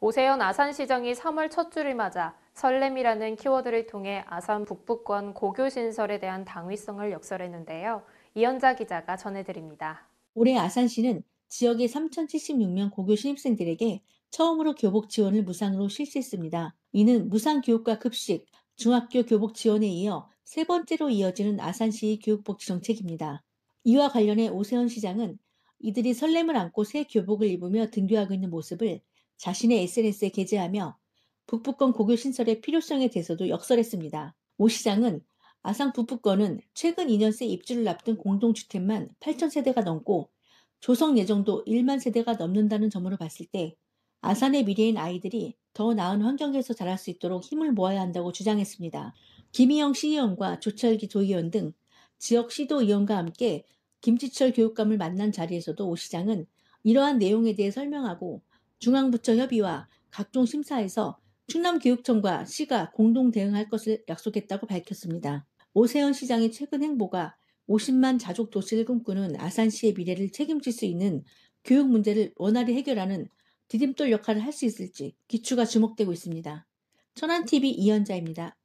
오세현 아산시장이 3월 첫 주를 맞아 설렘이라는 키워드를 통해 아산 북부권 고교 신설에 대한 당위성을 역설했는데요. 이현자 기자가 전해드립니다. 올해 아산시는 지역의 3,076명 고교 신입생들에게 처음으로 교복 지원을 무상으로 실시했습니다. 이는 무상 교육과 급식, 중학교 교복 지원에 이어 세 번째로 이어지는 아산시의 교육복지 정책입니다. 이와 관련해 오세현 시장은 이들이 설렘을 안고 새 교복을 입으며 등교하고 있는 모습을 자신의 SNS에 게재하며 북부권 고교 신설의 필요성에 대해서도 역설했습니다. 오 시장은 아상 북부권은 최근 2년새 입주를 앞둔 공동주택만 8천세대가 넘고 조성 예정도 1만 세대가 넘는다는 점으로 봤을 때 아산의 미래인 아이들이 더 나은 환경에서 자랄 수 있도록 힘을 모아야 한다고 주장했습니다. 김희영 시의원과 조철기 조의원 등 지역 시도 의원과 함께 김지철 교육감을 만난 자리에서도 오 시장은 이러한 내용에 대해 설명하고 중앙부처 협의와 각종 심사에서 충남교육청과 시가 공동 대응할 것을 약속했다고 밝혔습니다. 오세현 시장의 최근 행보가 50만 자족 도시를 꿈꾸는 아산시의 미래를 책임질 수 있는 교육 문제를 원활히 해결하는 디딤돌 역할을 할 수 있을지 기추가 주목되고 있습니다. 천안TV 이현자입니다.